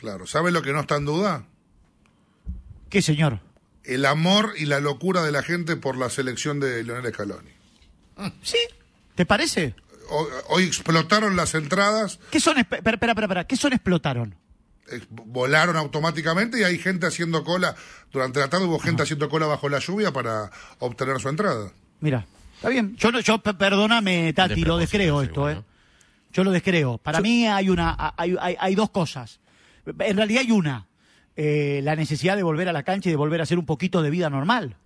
Claro, ¿sabe lo que no está en duda? ¿Qué, señor? El amor y la locura de la gente por la selección de Leonel Scaloni. Ah, ¿Sí? ¿Te parece? Hoy, explotaron las entradas. ¿Qué son? Espera, ¿Qué son explotaron? volaron automáticamente y hay gente haciendo cola. Durante la tarde hubo gente haciendo cola bajo la lluvia para obtener su entrada. Mira, está bien. Yo, perdóname, Tati, lo descreo esto, ¿eh? Yo lo descreo. Para mí hay, una, hay dos cosas. En realidad hay una, eh, la necesidad de volver a la cancha y de volver a hacer un poquito de vida normal.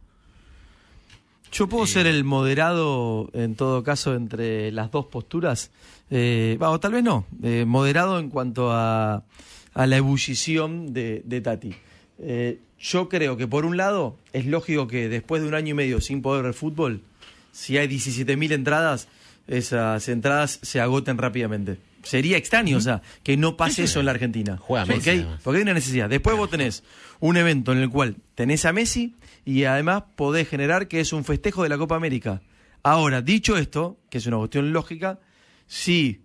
Yo puedo ser el moderado, en todo caso, entre las dos posturas. Eh, tal vez no. Eh, moderado en cuanto a, la ebullición de, de Tati. Eh, yo creo que, por un lado, es lógico que después de un año y medio sin poder ver fútbol, si hay 17.000 entradas, esas entradas se agoten rápidamente sería extraño, o sea, que no pase eso en la Argentina. Juega porque, porque hay una necesidad. Después vos tenés un evento en el cual tenés a Messi y además podés generar que es un festejo de la Copa América. Ahora, dicho esto, que es una cuestión lógica, si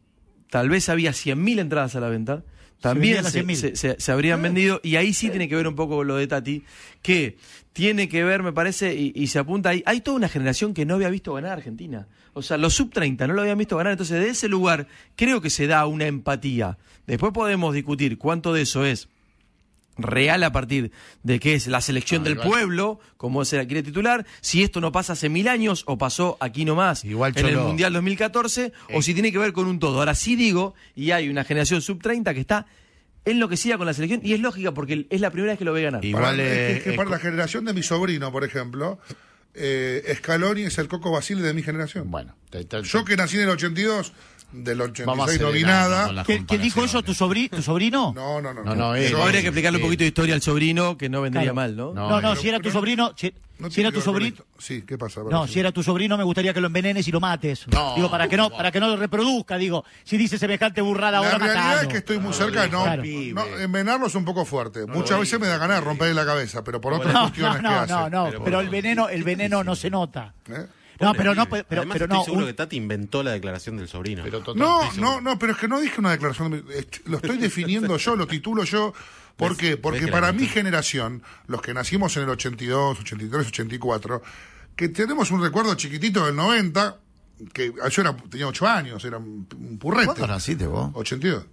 tal vez había 100.000 entradas a la venta, también se, habrían ah. vendido. Y ahí sí tiene que ver un poco lo de Tati, que tiene que ver, me parece, y, se apunta ahí. Hay toda una generación que no había visto ganar a Argentina. O sea, los sub-30 no lo habían visto ganar. Entonces, de ese lugar, creo que se da una empatía. Después podemos discutir cuánto de eso es real a partir de que es la selección ah, del pueblo, como se el quiere titular, si esto no pasa hace mil años o pasó aquí nomás en el Mundial 2014, o eh. si tiene que ver con un todo. Ahora sí digo, y hay una generación sub-30 que está enloquecida con la selección, y es lógica porque es la primera vez que lo ve ganar. Igual, eh, es que, eh, para la generación de mi sobrino, por ejemplo, eh, Scaloni es el Coco Basile de mi generación. Bueno, yo que nací en el 82, del 86 no vi nada. ¿Qué, dijo eso? ¿Tu, ¿Tu sobrino? No, no, no. no, habría que explicarle un poquito de historia al sobrino, que no vendría mal, ¿no? No, no, si era tu sobrino... Si, era tu sobrino... Sí, ¿qué pasa? No, si era tu sobrino me gustaría que lo envenenes y lo mates. No Digo, para que no, para que no lo reproduzca, digo. Si dice semejante burrada ahora, La realidad es que estoy muy cerca, no. envenenarlo es un poco fuerte. Muchas veces me da ganas de romperle la cabeza, pero por otras cuestiones que hace. No, no, no, pero el veneno el veneno no se nota. ¿Eh? No, pero no, pero, Además, estoy seguro que Tati inventó la declaración del sobrino. no, no, no, pero es que no dije una declaración. Lo estoy definiendo yo, lo titulo yo. ¿Por qué? Porque para mi generación, los que nacimos en el 82, 83, 84, que tenemos un recuerdo chiquitito del 90, que yo tenía 8 años, era un purrete. ¿Cuándo naciste vos? 82.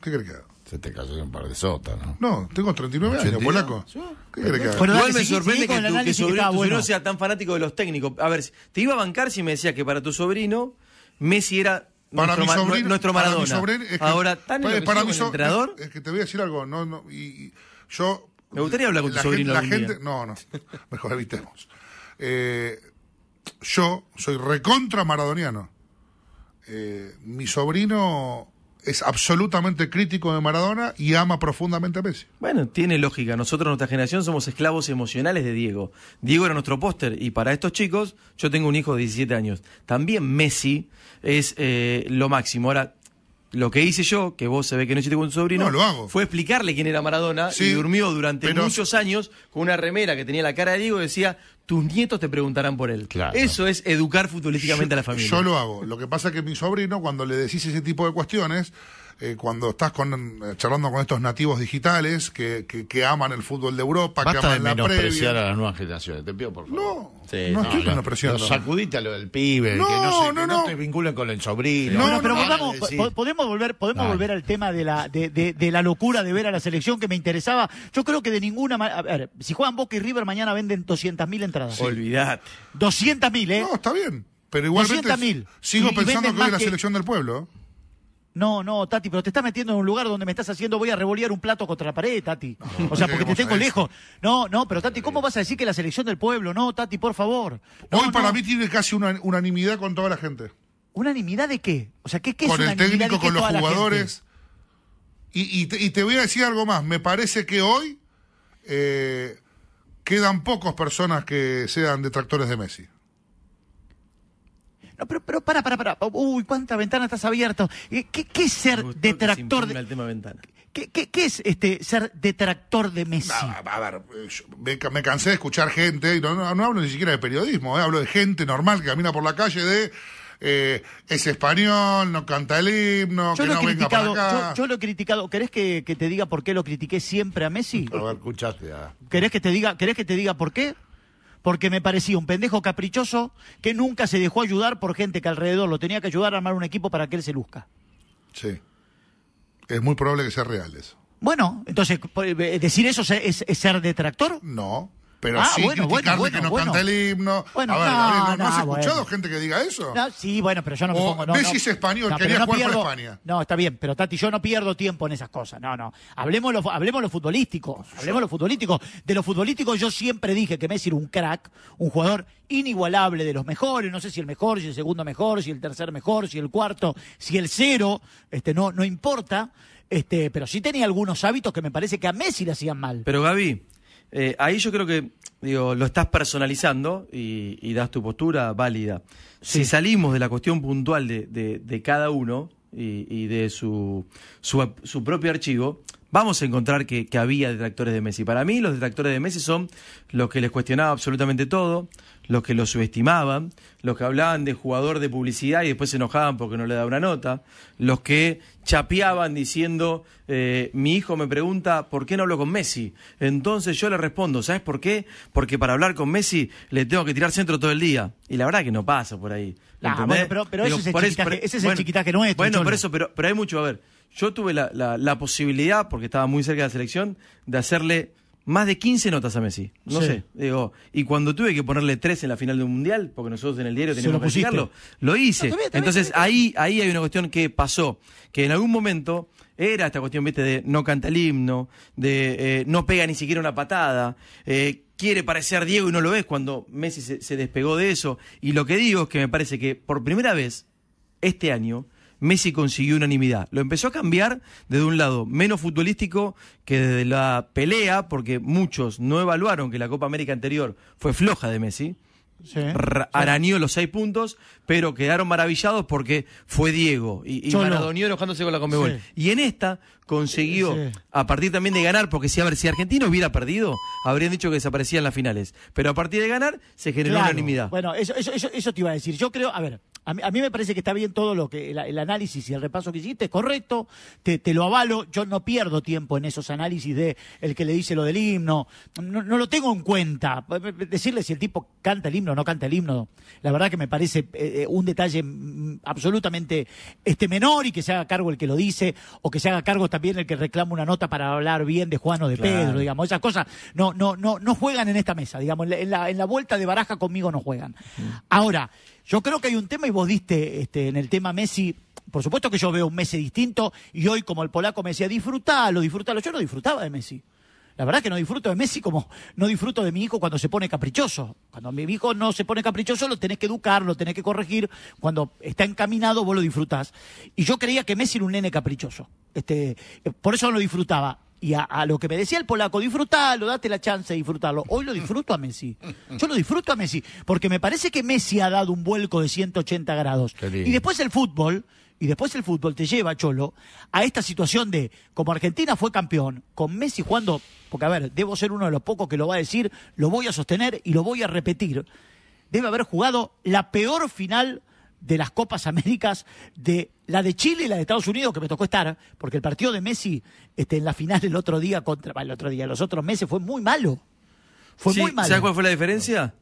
¿Qué crees que era? te cayó un par de sotas, ¿no? No, tengo 39 años, polaco. ¿Qué crees que Igual me sorprende que, tu, que sobrino sea tan fanático de los técnicos. A ver, te iba a bancar si me decías que para tu sobrino Messi era nuestro, Maradona. para mi sobrino es que- Ahora, tan entrenador, Es, que te voy a decir algo, no, no, y, yo... Me gustaría hablar con tu la sobrino Gente, la gente, no, no, mejor evitemos. Eh, yo soy recontra maradoniano. Eh, mi sobrino es absolutamente crítico de Maradona y ama profundamente a Messi. Bueno, tiene lógica. Nosotros, nuestra generación, somos esclavos emocionales de Diego. Diego era nuestro póster y para estos chicos, yo tengo un hijo de 17 años. También Messi es eh, lo máximo. Ahora, lo que hice yo, que vos se ve que no hiciste con tu sobrino, lo hago. fue explicarle quién era Maradona sí, y durmió durante muchos años con una remera que tenía la cara de Diego y decía, tus nietos te preguntarán por él. Claro. Eso es educar futbolísticamente a la familia. Yo lo hago. Lo que pasa es que mi sobrino, cuando le decís ese tipo de cuestiones, eh, cuando estás con, eh, charlando con estos nativos digitales que, que, aman el fútbol de Europa, que aman de la previa. a las nuevas generaciones, te pido por favor. No, sí, no, no, estoy no, Sacudita lo del pibe, que no, se, no, te vinculen con el sobrino. No, pero volvamos podemos volver, podemos volver al tema de la, de, de, la locura de ver a la selección que me interesaba. Yo creo que de ninguna manera, a ver, si juegan Boca y River mañana venden 200.000 entradas. Sí. Olvidate. 200.000, ¿eh? No, está bien pero igualmente sigo pensando que hoy es la selección del pueblo. ¿eh? No, no, Tati, pero te estás metiendo en un lugar donde me estás haciendo, voy a revolear un plato contra la pared, Tati. o sea, porque te tengo lejos. No, no, pero Tati, ¿cómo vas a decir que la selección del pueblo? No, Tati, por favor. Hoy para mí tiene casi una unanimidad con toda la gente. ¿Unanimidad de qué? O sea, ¿qué, qué es Con el técnico, con los jugadores. Y, te, voy a decir algo más. Me parece que hoy eh, quedan pocas personas que sean detractores de Messi. No, pero, pero para, para, para. Uy, ¿cuántas ventanas estás abierto? Eh, ¿Qué, qué es ser detractor de... El tema ventana. ¿Qué, qué, es este ser detractor de Messi? Ah, a, ver, me, cansé de escuchar gente, no, no, hablo ni siquiera de periodismo, eh, hablo de gente normal que camina por la calle de... Eh, es español, no canta el himno, que no venga para acá. Yo, lo he criticado. ¿Querés que, te diga por qué lo critiqué siempre a Messi? A ver, escuchaste. Ya. que te diga, querés que te diga por qué? porque me parecía un pendejo caprichoso que nunca se dejó ayudar por gente que alrededor lo tenía que ayudar a armar un equipo para que él se luzca. Sí. Es muy probable que sea real eso. Bueno, entonces, eh, ¿decir eso es, ser detractor? No, pero ah, sí bueno, criticarle que bueno, no el himno. Bueno, no, ¿no, has escuchado gente que diga eso? sí, bueno, pero yo no me pongo... No, Messi español, quería jugar por España. No, está bien, pero Tati, yo no pierdo tiempo en esas cosas. No, no. Hablemos lo, hablemos lo futbolístico. Hablemos los futbolísticos. De los futbolísticos yo siempre dije que Messi era un crack, un jugador inigualable de los mejores. No sé si el mejor, si el segundo mejor, si el tercer mejor, si el cuarto, si el cero. Este, no, no importa. Este, pero sí tenía algunos hábitos que me parece que a Messi le hacían mal. Pero Gaby, eh, ahí yo creo que digo, lo estás personalizando y, das tu postura válida. Si salimos de la cuestión puntual de, cada uno y, de su, su propio archivo, vamos a encontrar que, había detractores de Messi. Para mí, los detractores de Messi son los que les cuestionaba absolutamente todo, los que lo subestimaban, los que hablaban de jugador de publicidad y después se enojaban porque no le da una nota, los que chapeaban diciendo, eh, mi hijo me pregunta, ¿por qué no hablo con Messi? Entonces yo le respondo, ¿sabes por qué? Porque para hablar con Messi le tengo que tirar centro todo el día. Y la verdad que no pasa por ahí. Ah, pero, ese, es el, chiquitaje, que no es por eso, pero, pero hay mucho, a ver yo tuve la, posibilidad, porque estaba muy cerca de la selección, de hacerle más de 15 notas a Messi. No sé, digo. Y cuando tuve que ponerle tres en la final de un mundial, porque nosotros en el diario teníamos que publicarlo, lo hice. Ah, Entonces ahí ahí hay una cuestión que pasó, que en algún momento era esta cuestión, viste, de no canta el himno, de eh, no pega ni siquiera una patada, eh, quiere parecer Diego y no lo es cuando Messi se, despegó de eso. Y lo que digo es que me parece que por primera vez este año Messi consiguió unanimidad. Lo empezó a cambiar desde un lado menos futbolístico que desde la pelea, porque muchos no evaluaron que la Copa América anterior fue floja de Messi. arañó los seis puntos, pero quedaron maravillados porque fue Diego y, y enojándose con la Conmebol. Y en esta consiguió, a partir también de ganar, porque si, a ver, si Argentina hubiera perdido, habrían dicho que desaparecían las finales. Pero a partir de ganar, se generó unanimidad. Bueno, eso, eso, eso, eso te iba a decir. Yo creo, a ver, a mí, me parece que está bien todo lo que el, análisis y el repaso que hiciste, correcto, te, lo avalo, yo no pierdo tiempo en esos análisis de el que le dice lo del himno, no, lo tengo en cuenta. Decirle si el tipo canta el himno o no canta el himno, la verdad que me parece eh, eh, un detalle mm, absolutamente este menor y que se haga cargo el que lo dice o que se haga cargo también el que reclama una nota para hablar bien de Juan o de Pedro, digamos, esas cosas no no no no juegan en esta mesa, digamos, en la, en la, vuelta de baraja conmigo no juegan. Ahora, yo creo que hay un tema, y vos diste este, en el tema Messi, por supuesto que yo veo un Messi distinto, y hoy como el polaco me decía, disfrútalo, disfrútalo. Yo no disfrutaba de Messi. La verdad que no disfruto de Messi como no disfruto de mi hijo cuando se pone caprichoso. Cuando mi hijo no se pone caprichoso, lo tenés que educar, lo tenés que corregir. Cuando está encaminado, vos lo disfrutás. Y yo creía que Messi era un nene caprichoso. Este, eh, por eso no lo disfrutaba y a, lo que me decía el polaco, disfrutalo, date la chance de disfrutarlo. Hoy lo disfruto a Messi. Yo lo disfruto a Messi, porque me parece que Messi ha dado un vuelco de 180 grados. Y después el fútbol, y después el fútbol te lleva, Cholo, a esta situación de, como Argentina fue campeón, con Messi jugando, porque a ver, debo ser uno de los pocos que lo va a decir, lo voy a sostener y lo voy a repetir, debe haber jugado la peor final de las Copas Américas de la de Chile y la de Estados Unidos, que me tocó estar, porque el partido de Messi este, en la final el otro día contra, el otro día, los otros meses fue muy malo. Fue muy malo. ¿Sabes cuál fue la diferencia?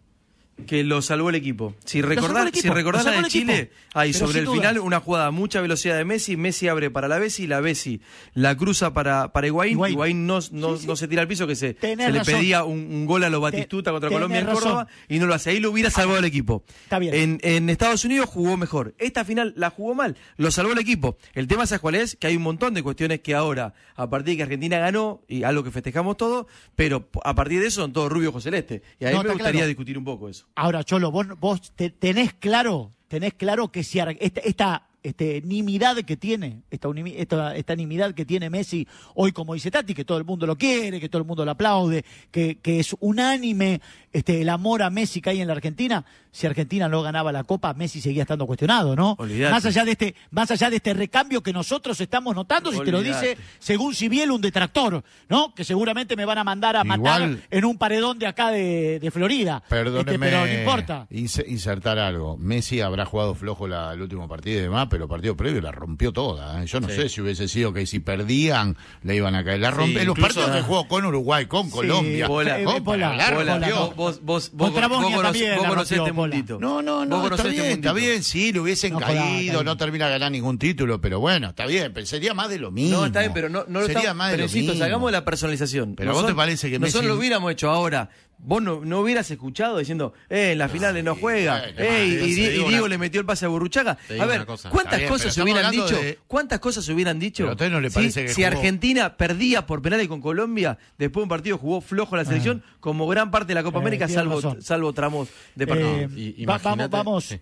que lo salvó el equipo. Si recordás, si recordás la Chile, hay sobre el final una jugada mucha velocidad de Messi, Messi abre para la Bessi, la Bessi la cruza para, para Higuaín, no, no, se tira al piso, que se, se le pedía un, gol a los Batistuta contra Colombia en Córdoba y no lo hace. Ahí lo hubiera ah, salvado el equipo. Está bien. En, Estados Unidos jugó mejor. Esta final la jugó mal, lo salvó el equipo. El tema, es cuál es? Que hay un montón de cuestiones que ahora, a partir de que Argentina ganó, y algo que festejamos todo, pero a partir de eso son todos rubios celeste. Y ahí me gustaría discutir un poco eso. Ahora, Cholo, vos, vos tenés claro, tenés claro que si esta, esta este, nimidad que tiene, esta, esta, que tiene Messi hoy como dice Tati, que todo el mundo lo quiere, que todo el mundo lo aplaude, que, que es unánime este, el amor a Messi que hay en la Argentina, si Argentina no ganaba la Copa, Messi seguía estando cuestionado, ¿no? Más allá de este, más allá de este recambio que nosotros estamos notando, si te lo dice, según Cibiel, un detractor, ¿no? Que seguramente me van a mandar a matar en un paredón de acá de, Florida. Este, Perdóneme, pero no importa. Insertar algo. Messi habrá jugado flojo el último partido y demás, pero el partido previo la rompió toda. ¿eh? Yo no sé si hubiese sido que si perdían le iban a caer. La rompió los partidos que jugó con Uruguay, con Colombia. con vos, vos, vos, vos, vos, vos conocés, vos este No, no, no, está este bien, está bien, sí, le hubiesen caído, no termina de ganar ningún título, pero bueno, está bien, sería más de lo mismo. No, está bien, pero no, lo sería pero la personalización. Pero vos te parece que Nosotros lo hubiéramos hecho ahora, vos no, hubieras escuchado diciendo, eh, en las finales no juega, y, Diego le metió el pase a Burruchaga. A ver, ¿cuántas cosas se hubieran dicho? ¿Cuántas cosas se hubieran dicho? si Argentina perdía por penales con Colombia, después de un partido jugó flojo la selección, ah. como gran parte de la Copa eh, América, salvo, salvo tramos de eh, partido. No, vamos, vamos.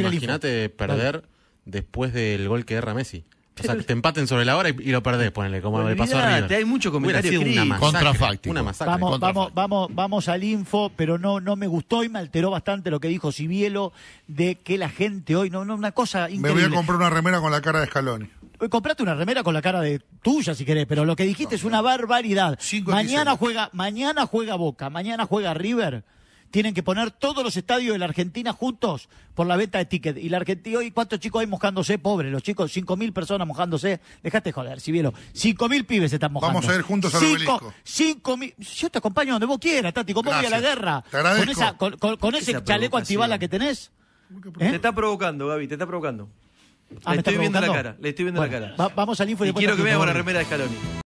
imagínate perder después del gol que erra Messi. O sea, que te empaten sobre la hora y, lo perdés, ponele, como le pasó a Hay mucho comentario una masacre, Una masacre. Vamos, vamos, vamos, vamos al info, pero no, no me gustó y me alteró bastante lo que dijo Sibielo de que la gente hoy, no, no, una cosa increíble. Me voy a comprar una remera con la cara de Scaloni. Eh, comprate una remera con la cara de tuya si querés, pero lo que dijiste es una barbaridad. Mañana juega, mañana juega Boca, mañana juega River tienen que poner todos los estadios de la Argentina juntos por la venta de tickets. Y la Argentina, hoy cuántos chicos hay mojándose, pobres, los chicos, 5.000 personas mojándose. Dejate joder, si vieron, cinco pibes se están mojando. Vamos a ir juntos a cinco, obelisco. 5.000. mil, yo te acompaño donde vos quieras, Tati, ¿cómo voy a la guerra. Con, ese chaleco antibala que tenés. Te ¿Eh? está provocando, Gaby, te está provocando. Ah, le estoy viendo la cara, le estoy viendo la cara. vamos al info y, y quiero que veas con la remera de Scaloni.